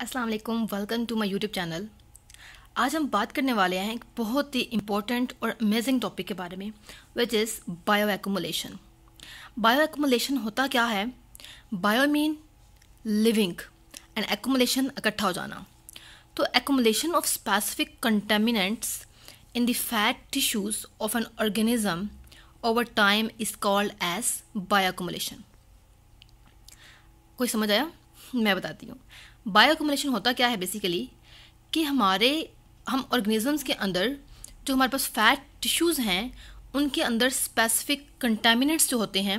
Aslam welcome to my YouTube channel आज हम बात करने वाले हैं एक बहुत ही इम्पोर्टेंट और अमेजिंग टॉपिक के बारे में which is bioaccumulation bioaccumulation होता क्या है bio mean living and accumulation इकट्ठा हो जाना तो accumulation of specific contaminants in the fat tissues of an organism over time is called as bioaccumulation कोई समझ आया मैं बताती हूँ बायो एकोमोलेशन होता क्या है बेसिकली कि हमारे हम ऑर्गेनिजम्स के अंदर जो हमारे पास फैट टिश्यूज़ हैं उनके अंदर स्पेसिफिक कंटेमिनेट्स जो होते हैं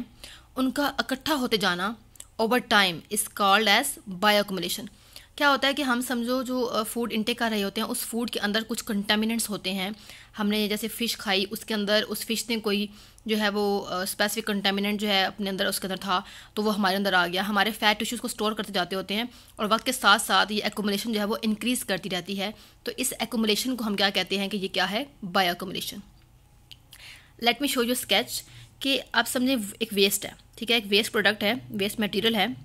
उनका इकट्ठा होते जाना over time is called as bioaccumulation क्या होता है कि हम समझो जो फूड इंटेक कर रहे होते हैं उस फूड के अंदर कुछ कंटामिनेंट्स होते हैं हमने जैसे फ़िश खाई उसके अंदर उस फ़िश ने कोई जो है वो स्पेसिफिक कंटामिनेंट जो है अपने अंदर उसके अंदर था तो वो हमारे अंदर आ गया हमारे फैट टिश्यूज़ को स्टोर करते जाते होते हैं और वक्त के साथ साथ ये एकोमोलेशन जो है वो इंक्रीज़ करती रहती है तो इस एकोमोलेशन को हम क्या कहते हैं कि ये क्या है bioaccumulation let me show you sketch कि आप समझें एक वेस्ट है ठीक है एक वेस्ट प्रोडक्ट है वेस्ट मटेरियल है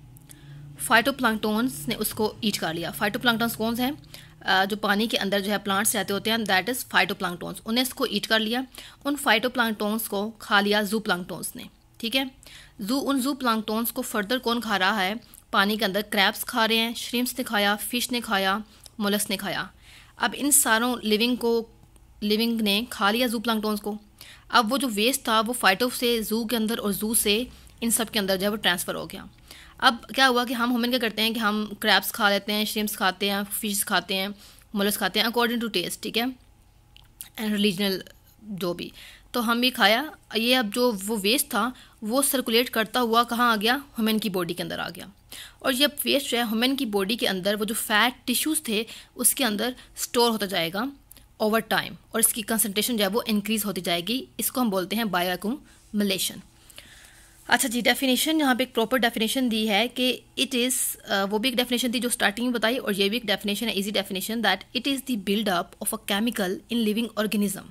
फाइटोप्लांटोन्स ने उसको ईट कर लिया फाइटोप्लांटोन्स कौन से हैं जो पानी के अंदर जो है प्लांट्स रहते होते हैं दैट इज़ फाइटोप्लांटोन्स उन्हें इसको ईट कर लिया उन फाइटोप्लांटोन्स को खा लिया जू प्लांटोन्स ने ठीक है जू उन जू प्लांटोन्स को फर्दर कौन खा रहा है पानी के अंदर क्रैप्स खा रहे हैं श्रिम्स ने खाया फिश ने खाया मोलस ने खाया अब इन सारों लिविंग को लिविंग ने खा लिया जू प्लांटोन्स को अब वो जो वेस्ट था वो फाइटो से जू के अंदर और जू से इन सब के अंदर जो है वो ट्रांसफ़र हो गया अब क्या हुआ कि हम ह्यूमन क्या करते हैं कि हम क्रैप्स खा लेते हैं श्रिम्स खाते हैं फिश खाते हैं मुलस खाते हैं अकॉर्डिंग टू टेस्ट ठीक है एंड रिलीजनल जो भी तो हम ये खाया ये अब जो वो वेस्ट था वो सर्कुलेट करता हुआ कहाँ आ गया हुमेन की बॉडी के अंदर आ गया और ये वेस्ट जो है हुमेन की बॉडी के अंदर वो जो फैट टिश्यूज़ थे उसके अंदर स्टोर होता जाएगा ओवर टाइम और इसकी कंसनट्रेशन जो है वो इंक्रीज़ होती जाएगी इसको हम बोलते हैं मलेशन अच्छा जी डेफिनेशन यहाँ पे एक प्रॉपर डेफिनेशन दी है कि इट इज़ uh, वो भी एक डेफिनेशन थी जो स्टार्टिंग में बताई और ये भी एक डेफिनेशन है easy definition that it is the buildup of a chemical in living organism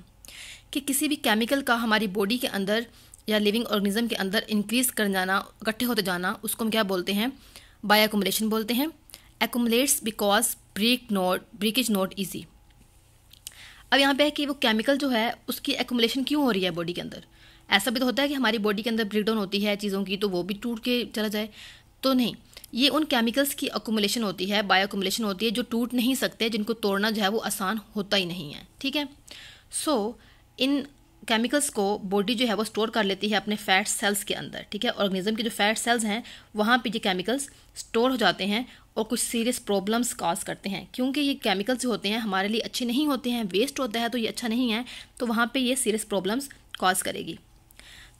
कि किसी भी केमिकल का हमारी बॉडी के अंदर या लिविंग ऑर्गेनिज्म के अंदर इंक्रीज कर जाना इकट्ठे होते जाना उसको हम क्या बोलते हैं बाय एकोमोलेशन बोलते हैं accumulates because break not is not easy अब यहाँ पे है कि वो केमिकल जो है उसकी एकोमलेशन क्यों हो रही है बॉडी के अंदर ऐसा भी तो होता है कि हमारी बॉडी के अंदर ब्रेकडाउन होती है चीज़ों की तो वो भी टूट के चला जाए तो नहीं ये उन केमिकल्स की अकोमलेशन होती है बायो अकोमलेशन होती है जो टूट नहीं सकते जिनको तोड़ना जो है वो आसान होता ही नहीं है ठीक है सो so, इन केमिकल्स को बॉडी जो है वो स्टोर कर लेती है अपने फैट सेल्स के अंदर ठीक है ऑर्गेनिज्म के जो फैट सेल्स हैं वहाँ पे ये केमिकल्स स्टोर हो जाते हैं और कुछ सीरियस प्रॉब्लम्स कॉज करते हैं क्योंकि ये केमिकल्स होते हैं हमारे लिए अच्छे नहीं होते हैं वेस्ट होता है तो ये अच्छा नहीं है तो वहाँ पे ये सीरियस प्रॉब्लम्स कॉज करेगी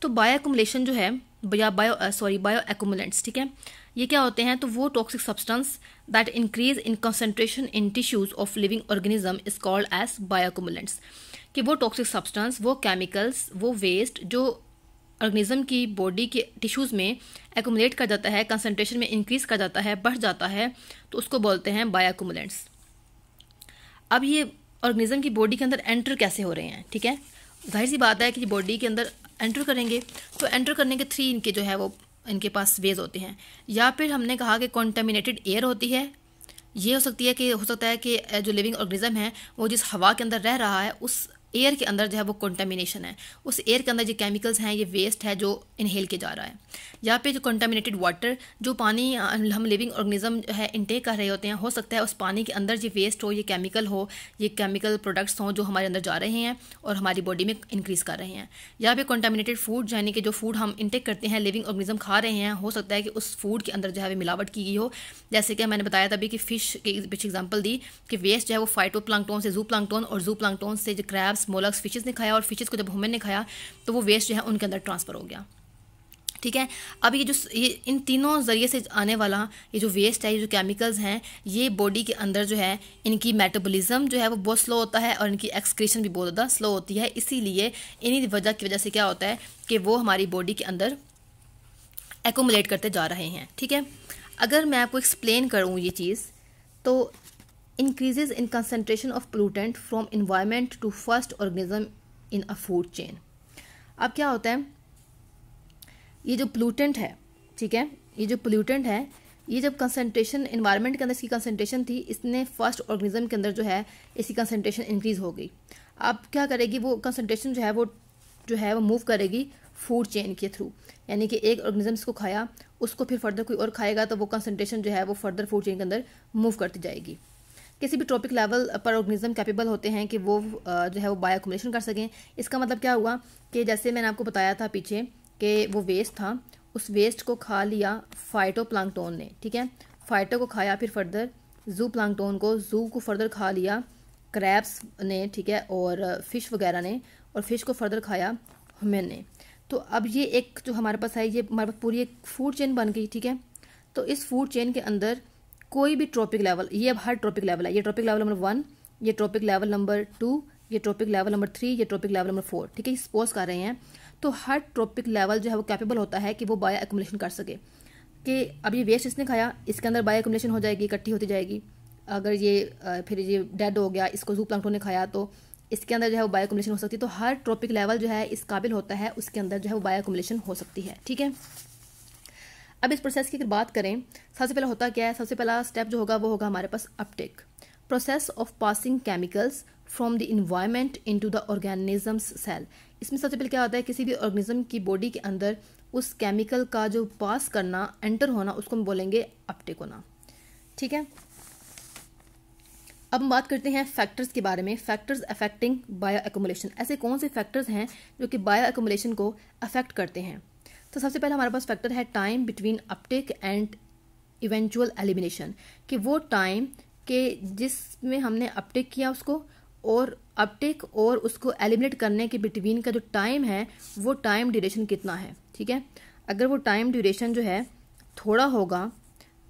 तो बायो जो है या बायो सॉरी बायो एकोमुलेंट्स ठीक है ये क्या होते हैं तो वो toxic substance that increase in concentration in tissues of living organism is called as bio कि वो टॉक्सिक सब्सटेंस वो केमिकल्स वो वेस्ट जो ऑर्गेनिज्म की बॉडी के टिश्यूज़ में एकोमुलेट कर जाता है कंसनट्रेशन में इंक्रीज़ कर जाता है बढ़ जाता है तो उसको बोलते हैं बायोकोमुलेंट्स अब ये ऑर्गेनिज्म की बॉडी के अंदर एंटर कैसे हो रहे हैं ठीक है जाहिर सी बात है कि बॉडी के अंदर एंटर करेंगे तो एंटर करने के थ्री इनके जो है वो इनके पास वेज होते हैं या फिर हमने कहा कि कॉन्टेमिनेटेड एयर होती है ये हो सकती है कि हो सकता है कि जो लिविंग ऑर्गेनिज्म है वो जिस हवा के अंदर रह रहा है उस एयर के अंदर जो है वो कंटामिनेशन है उस एयर के अंदर जो केमिकल्स हैं ये वेस्ट है जो इनहेल किया जा रहा है या पे जो कंटामिनेटेड वाटर जो पानी हम लिविंग ऑर्गेनिज्म जो है इनटेक कर रहे होते हैं हो सकता है उस पानी के अंदर ये वेस्ट हो ये केमिकल हो ये केमिकल प्रोडक्ट्स हों जो हमारे अंदर जा रहे हैं और हमारी बॉडी में इंक्रीज़ कर रहे हैं या पे कॉन्टामिनेटेड फूड यानी कि जो फूड हम इनटेक करते हैं लिविंग ऑर्गेनिज्म खा रहे हैं हो सकता है कि उस फूड के अंदर जो है मिलावट की गई हो जैसे कि मैंने बताया था अभी कि फ़िश के पीछे एग्जाम्पल दी कि वेस्ट जो है वो फाइटो प्लांगटोन से जू प्लांगटोन और जू प्लांटोन से जो क्रैब्स मोलक्स फिशेस ने खाया और फिशेस को जब हुमेन ने खाया तो वो वेस्ट जो है उनके अंदर ट्रांसफ़र हो गया ठीक है अब ये जो ये इन तीनों ज़रिए से आने वाला ये जो वेस्ट है ये जो केमिकल्स हैं ये बॉडी के अंदर जो है इनकी मेटाबॉलिज्म जो है वो बहुत स्लो होता है और इनकी एक्सक्रीशन भी बहुत ज़्यादा स्लो होती है इसीलिए इन्हीं वजह की वजह से क्या होता है कि वो हमारी बॉडी के अंदर एकोमुलेट करते जा रहे हैं ठीक है अगर मैं आपको एक्सप्लेन करूँ ये चीज़ तो increases in concentration of pollutant from environment to first organism in a food chain अब क्या होता है ये जो pollutant है ठीक है ये जो pollutant है ये जब कंसनट्रेशन इन्वायरमेंट के अंदर इसकी कंसनट्रेशन थी इसने फर्स्ट ऑर्गेनिज्म के अंदर जो है इसकी कंसनट्रेशन इंक्रीज हो गई अब क्या करेगी वो कंसनट्रेशन जो है वो जो है वो मूव करेगी फूड चेन के थ्रू यानी कि एक ऑर्गेनिज्म इसको खाया उसको फिर फर्दर कोई और खाएगा तो वो कंसनट्रेशन जो है वो फर्दर फूड चेन के अंदर मूव करती जाएगी किसी भी ट्रॉपिक लेवल पर ऑर्गेनिज्म कैपेबल होते हैं कि वो जो है वो बायोकोमेशन कर सकें इसका मतलब क्या हुआ कि जैसे मैंने आपको बताया था पीछे कि वो वेस्ट था उस वेस्ट को खा लिया फाइटो ने ठीक है फाइटो को खाया फिर फर्दर जू प्लांटोन को जू को फर्दर खा लिया क्रैप्स ने ठीक है और फिश वगैरह ने और फिश को फर्दर खाया ह्यूमन ने तो अब ये एक जो हमारे पास है ये हमारे पास पूरी एक फूड चेन बन गई ठीक है तो इस फूड चेन के अंदर कोई भी ट्रॉपिक लेवल ये अब हर ट्रॉपिक लेवल है ये ट्रॉपिक लेवल नंबर वन ये ट्रॉपिक लेवल नंबर टू ये ट्रॉपिक लेवल नंबर थ्री ये ट्रॉपिक लेवल नंबर फोर ठीक है स्पोज कर रहे हैं तो हर ट्रॉपिक लेवल जो है वो कैपेबल होता है कि वो बायो एकोमलेशन कर सके कि अब ये वेस्ट इसने खाया इसके अंदर बायो एकोमलेशन हो जाएगी इकट्ठी होती जाएगी अगर ये फिर ये डेड हो गया इसको जू प्लांटों ने खाया तो इसके अंदर जो है वो बायो एकोमलेशन हो सकती है तो हर ट्रॉपिक लेवल जो है इस काबिल होता है उसके अंदर जो है वो बायो एकोमलेशन हो सकती है ठीक है अब इस प्रोसेस की अगर बात करें सबसे पहला होता क्या है सबसे पहला स्टेप जो होगा वो होगा हमारे पास uptake process of passing chemicals from the environment into the organisms cell इसमें सबसे पहले क्या होता है किसी भी ऑर्गेनिज्म की बॉडी के अंदर उस केमिकल का जो पास करना एंटर होना उसको हम बोलेंगे अपटेक होना ठीक है अब हम बात करते हैं फैक्टर्स के बारे में फैक्टर्स अफेक्टिंग बायो एकोमोलेशन ऐसे कौन से फैक्टर्स हैं जो कि बायो एकोमोलेशन को अफेक्ट करते हैं तो सबसे पहले हमारे पास फैक्टर है time between uptake and eventual elimination कि वो टाइम के जिसमें हमने अपटेक किया उसको और अपटेक और उसको एलिमिनेट करने के बिटवीन का जो टाइम है वो टाइम ड्यूरेशन कितना है ठीक है अगर वो टाइम ड्यूरेशन जो है थोड़ा होगा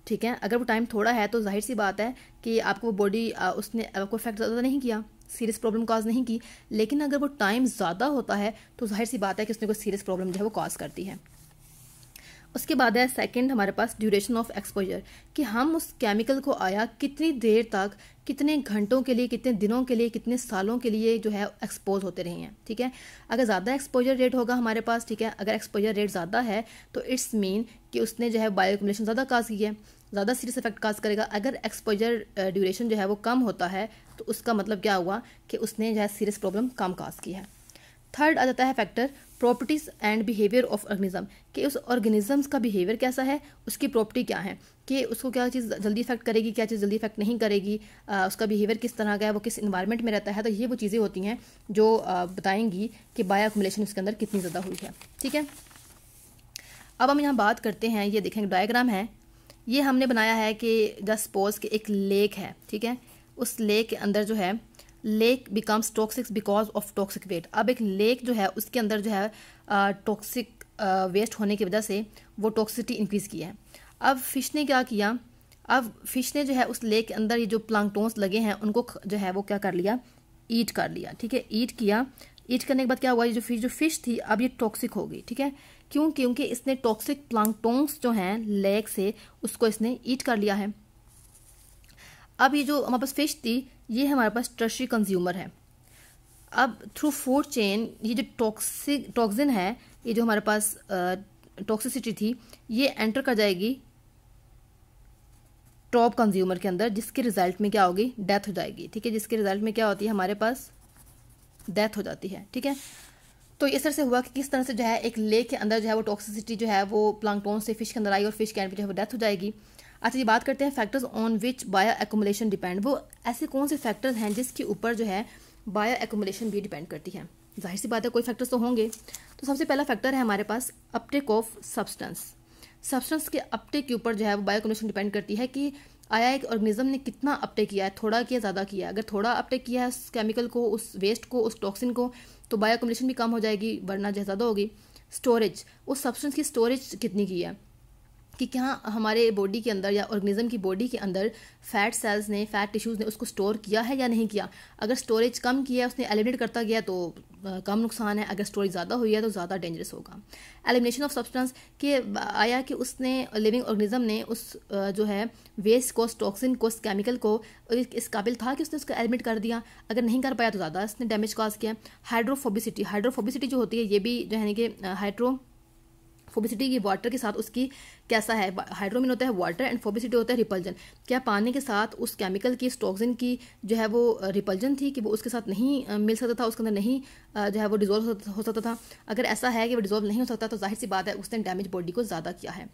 ठीक है अगर वो टाइम थोड़ा है तो जाहिर सी बात है कि आपको बॉडी उसने आपको इफेक्ट ज़्यादा नहीं किया सीरियस प्रॉब्लम कॉज नहीं की लेकिन अगर वो टाइम ज़्यादा होता है तो जाहिर सी बात है कि उसने कोई सीरियस प्रॉब्लम जो है वो कॉज करती है उसके बाद है सेकंड हमारे पास ड्यूरेशन ऑफ एक्सपोजर कि हम उस केमिकल को आया कितनी देर तक कितने घंटों के लिए कितने दिनों के लिए कितने सालों के लिए जो है एक्सपोज होते रहे हैं ठीक है अगर ज़्यादा एक्सपोजर रेट होगा हमारे पास ठीक है अगर एक्सपोजर रेट ज़्यादा है तो इट्स मीन कि उसने जो है बायोकमुलेशन ज़्यादा काज की है ज़्यादा सीरियस इफेक्ट काज करेगा अगर एक्सपोजर ड्यूरेशन जो है वो कम होता है तो उसका मतलब क्या हुआ कि उसने जो है सीरियस प्रॉब्लम कम काज की है थर्ड आ जाता है factor properties and behaviour of organism कि उस ऑर्गेनिज्म का बिहेवियर कैसा है उसकी प्रॉपर्टी क्या है कि उसको क्या चीज़ जल्दी इफेक्ट करेगी क्या चीज़ जल्दी इफेक्ट नहीं करेगी आ, उसका बिहेवियर किस तरह का है वो किस इन्वायरमेंट में रहता है तो ये वो चीज़ें होती हैं जो आ, बताएंगी कि बायो अकोमलेशन उसके अंदर कितनी ज़्यादा हुई है ठीक है अब हम यहाँ बात करते हैं ये देखें डायग्राम है ये हमने बनाया है कि जस्ट पोज के एक लेक है ठीक है उस लेक के अंदर जो है lake becomes toxic because of toxic weight अब एक लेक जो है उसके अंदर जो है टॉक्सिक वेस्ट होने की वजह से वो टॉक्सिटी इंक्रीज़ की है अब फिश ने क्या किया अब फिश ने जो है उस लेक के अंदर ये जो प्लांगटोन्स लगे हैं उनको जो है वो क्या कर लिया ईट कर लिया ठीक है ईट किया ईट करने के बाद क्या हुआ ये जो फिश जो फिश थी अब ये टॉक्सिक हो गई ठीक है क्यों क्योंकि इसने टॉक्सिक प्लांगटोन्स जो हैं लेक से उसको इसने ईट कर लिया है अब ये जो हमारे पास फिश थी ये हमारे पास ट्रशरी कंज्यूमर है अब थ्रू फूड चेन ये जो टॉक्सिक टॉक्सिन है ये जो हमारे पास टॉक्सिसिटी थी ये एंटर कर जाएगी टॉप कंज्यूमर के अंदर जिसके रिजल्ट में क्या होगी डेथ हो जाएगी ठीक है जिसके रिजल्ट में क्या होती है हमारे पास डेथ हो जाती है ठीक है तो इस तरह से हुआ कि किस तरह से जो है एक लेक के अंदर जो है वो टॉक्सिसिटी जो है वो प्लांटोन से फिश के अंदर आई और फिश के अंदर जो है वो डेथ हो जाएगी अच्छा ये बात करते हैं factors on which bioaccumulation depend वो ऐसे कौन से फैक्टर्स हैं जिसके ऊपर जो है बायो एकोमोलेशन भी डिपेंड करती है जाहिर सी बात है कोई फैक्टर्स तो होंगे तो सबसे पहला फैक्टर है हमारे पास अपटेक ऑफ सब्सटेंस सब्सटेंस के अपटेक के ऊपर जो है वो बायो एकोमोलेशन डिपेंड करती है कि आया एक ऑर्गेनिज्म ने कितना अपटेक किया है थोड़ा किया ज़्यादा किया अगर थोड़ा अपटेक किया है उस केमिकल को उस वेस्ट को उस टॉक्सिन को तो बायो एकोमोलेशन भी कम हो जाएगी वरना जो ज़्यादा होगी स्टोरेज उस सब्सटेंस की स्टोरेज कितनी की है कि क्या हमारे बॉडी के अंदर या ऑर्गेनिज्म की बॉडी के अंदर फैट सेल्स ने फैट टिश्यूज़ ने उसको स्टोर किया है या नहीं किया अगर स्टोरेज कम किया उसने एलिमिनेट करता गया तो कम नुकसान है अगर स्टोरेज ज़्यादा हुई है तो ज़्यादा डेंजरस होगा एलिमिनेशन ऑफ सब्सटेंस के आया कि उसने लिविंग ऑर्गेनिज्म ने उस जो है वेस्ट को टॉक्सिन को उस केमिकल को इस काबिल था कि उसने उसको एलिमिनेट कर दिया अगर नहीं कर पाया तो ज़्यादा इसने डैमेज कॉज किया हाइड्रोफोबिसिटी हाइड्रोफोबिसिटी जो होती है ये भी जो है कि हाइड्रो फोबिसिटी की वाटर के साथ उसकी कैसा है हाइड्रोमिन होता है वाटर एंड फोबिसिटी होता है रिपल्जन क्या पानी के साथ उस केमिकल की स्टॉक्सिन की जो है वो रिपल्जन थी कि वो उसके साथ नहीं मिल सकता था उसके अंदर नहीं जो है वो डिजोल्व हो सकता था अगर ऐसा है कि वो डिजोल्व नहीं हो सकता तो जाहिर सी बात है उसने डैमेज बॉडी को ज़्यादा किया है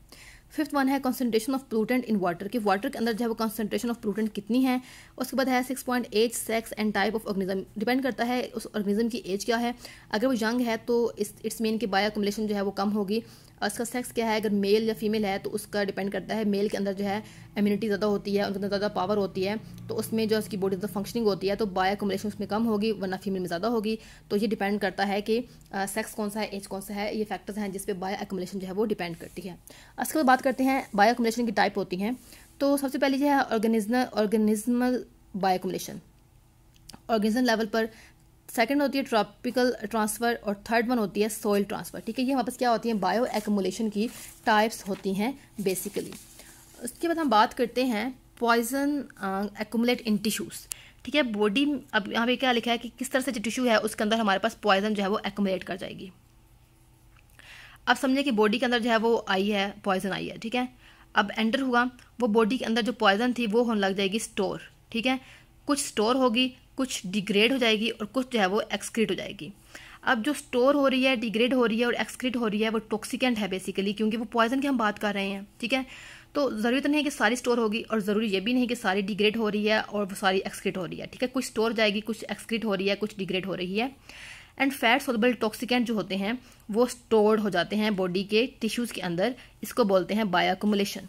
फिफ्थ वन है concentration of pollutant in water कि वाटर के अंदर जो है वो कॉन्सेंट्रेशन ऑफ प्लूटेंट कितनी है उसके बाद है six point age sex and type of organism depend करता है उस ऑर्गेनिज्म की एज क्या है अगर वो यंग है तो इट्स मेन की बायो जो है वो कम होगी और सेक्स क्या है अगर मेल या फीमेल है तो उसका डिपेंड करता है मेल के अंदर जो है इम्यूनिटी ज़्यादा होती है उनके अंदर ज़्यादा पावर होती है तो उसमें जो उसकी बॉडी ज़्यादा फंक्शनिंग होती है तो बाय कम्बलेशन उसमें कम होगी वरना फीमेल में ज़्यादा होगी तो ये डिपेंड करता है कि सेक्स कौन सा है एज कौन सा है ये फैक्टर्स हैं जिस पर बाय एकमलेशन जो है वो डिपेंड करती है उसके बाद बात करते हैं बाय एकमलेशन की टाइप होती हैं तो सबसे पहले जो है organism organism bioaccumulation organism level पर सेकंड होती है ट्रॉपिकल ट्रांसफ़र और थर्ड वन होती है सॉइल ट्रांसफ़र ठीक है ये हमारे पास क्या होती है बायो एकोमोलेशन की टाइप्स होती हैं बेसिकली उसके बाद हम बात करते हैं पॉइजन एकमुलेट इन टिश्यूज़ ठीक है बॉडी अब यहाँ पे क्या लिखा है कि किस तरह से जो टिश्यू है उसके अंदर हमारे पास पॉइजन जो है वो एकमुलेट कर जाएगी अब समझे कि बॉडी के अंदर जो है वो आई है पॉइजन आई है ठीक है अब एंटर हुआ वो बॉडी के अंदर जो पॉइजन थी वो होने लग जाएगी स्टोर ठीक है कुछ स्टोर होगी कुछ डिग्रेड हो जाएगी और कुछ जो है वो एक्सक्रीट हो जाएगी अब जो स्टोर हो रही है डिग्रेड हो रही है और एक्सक्रीट हो रही है वो टॉक्सिकेंट है बेसिकली क्योंकि वो पॉइजन की हम बात कर रहे हैं ठीक है तो ज़रूरी तो नहीं है कि सारी स्टोर होगी और ज़रूरी ये भी नहीं कि सारी डिग्रेड हो रही है और वो सारी एक्सक्रीट हो रही है ठीक है कुछ स्टोर जाएगी कुछ एक्सक्रीट हो रही है कुछ डिग्रेड हो रही है एंड फैट सोलबल टॉक्सिकेंट जो होते हैं वो स्टोर्ड हो जाते हैं बॉडी के टिश्यूज़ के अंदर इसको बोलते हैं bioaccumulation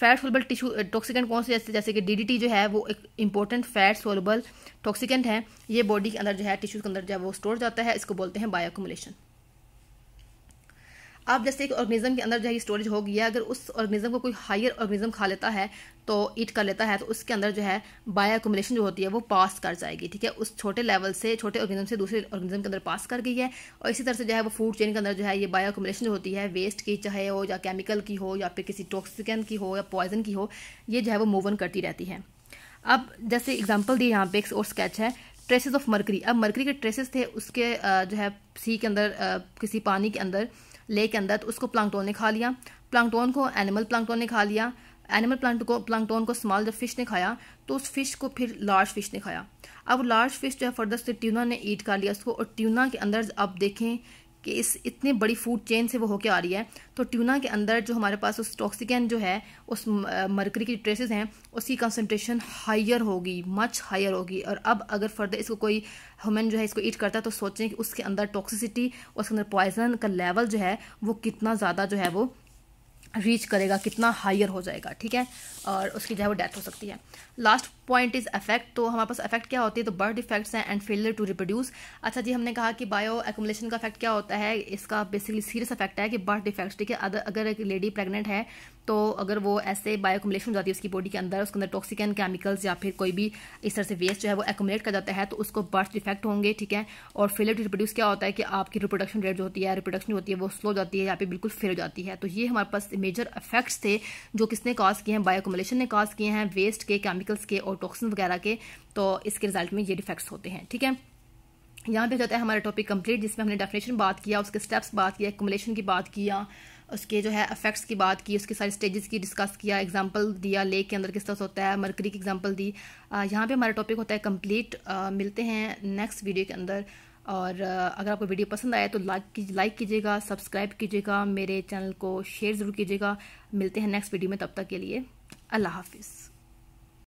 fat soluble tissue toxicant कौन से जैसे जैसे कि डी जो है वो एक इंपॉर्टेंट फैट सोलबल टॉक्सिकेंट है ये बॉडी के अंदर जो है टिश्यूज के अंदर जो है वो स्टोर जाता है इसको बोलते हैं बायोकोमुलेशन अब जैसे एक ऑर्गेनिज्म के अंदर जो है स्टोरेज हो गया अगर उस ऑर्गेनिज्म को कोई हायर ऑर्गेनिज्म खा लेता है तो ईट कर लेता है तो उसके अंदर जो है बायो जो होती है वो पास कर जाएगी ठीक है उस छोटे लेवल से छोटे ऑर्गेनिज्म से दूसरे ऑर्गेनिज्म के अंदर पास कर गई है और इसी तरह से जो है वो फूड चेन के अंदर जो है ये बायो जो होती है वेस्ट की चाहे हो या केमिकल की हो या फिर किसी टॉक्सिकन की हो या पॉइजन की हो ये जो है वो मूव ऑन करती रहती है अब जैसे एग्जाम्पल दिए यहाँ पे एक और स्केच है ट्रेसेस ऑफ मरकरी अब मरकरी के ट्रेसेस थे उसके जो है सी के अंदर किसी पानी के अंदर लेक के अंदर तो उसको प्लांगटोन ने खा लिया प्लांगटोन को एनिमल प्लांगटोन ने खा लिया एनिमल प्लांट को प्लांगटोन को स्मॉल जब फिश ने खाया तो उस फिश को फिर लार्ज फिश ने खाया अब लार्ज फिश जो है फर्दर से ट्यूना ने ईट कर लिया उसको और ट्यूना के अंदर आप देखें कि इस इतनी बड़ी फूड चेन से वो होके आ रही है तो ट्यूना के अंदर जो हमारे पास उस टॉक्सिकन जो है उस मरकरी की ट्रेसेस हैं उसकी कंसनट्रेशन हायर होगी मच हायर होगी और अब अगर फर्दर इसको कोई ह्यूमन जो है इसको ईट करता है तो सोचें कि उसके अंदर टॉक्सिसिटी उसके अंदर पॉइजन का लेवल जो है वो कितना ज़्यादा जो है वो रीच करेगा कितना हायर हो जाएगा ठीक है और उसकी जो है वो डेथ हो सकती है लास्ट पॉइंट इज अफेक्ट तो हमारे पास अफेक्ट क्या होती है तो बर्थ इफेक्ट्स हैं एंड फेलियर टू रिप्रोड्यूस अच्छा जी हमने कहा कि बायो एकोमलेशन का इफेक्ट क्या होता है इसका बेसिकली सीरियस इफेक्ट है कि बर्थ डिफेक्ट ठीक है अगर एक लेडी प्रेग्नेंट है तो अगर वो ऐसे बायो एकोमलेशन हो जाती है उसकी बॉडी के अंदर उसके अंदर टॉक्सिकन केमिकल्स या फिर कोई भी इस तरह से वेस्ट जो है वो एकोमलेट कर जाता है तो उसको बर्थ डिफेक्ट होंगे ठीक है और फेलियर टू रिप्रोड्यूस क्या होता है कि आपकी रिप्रोडक्शन रेट जो होती है रिप्रोडक्शन होती है वो स्लो जाती है या फिर बिल्कुल फेल हो जाती है तो ये हमारे पास मेजर इफेक्ट्स थे जो किसने कॉज किए हैं बायो एकोमलेशन ने कॉज किए हैं वेस्ट के केमिकल्स के और बोटॉक्सिन वगैरह के तो इसके रिजल्ट में ये डिफेक्ट्स होते हैं ठीक है यहाँ पे जाता है हमारा टॉपिक कंप्लीट जिसमें हमने डेफिनेशन बात किया उसके स्टेप्स बात किया एकुमुलेशन की बात किया उसके जो है अफेक्ट्स की बात की उसके सारे स्टेजेस की डिस्कस किया एग्जांपल दिया लेक के अंदर किस तरह से होता है मरकरी की एग्जांपल दी यहाँ पे हमारा टॉपिक होता है कंप्लीट मिलते हैं नेक्स्ट वीडियो के अंदर और अगर आपको वीडियो पसंद आया तो लाइक की, लाइक कीजिएगा सब्सक्राइब कीजिएगा मेरे चैनल को शेयर ज़रूर कीजिएगा मिलते हैं नेक्स्ट वीडियो में तब तक के लिए अल्लाह हाफिज़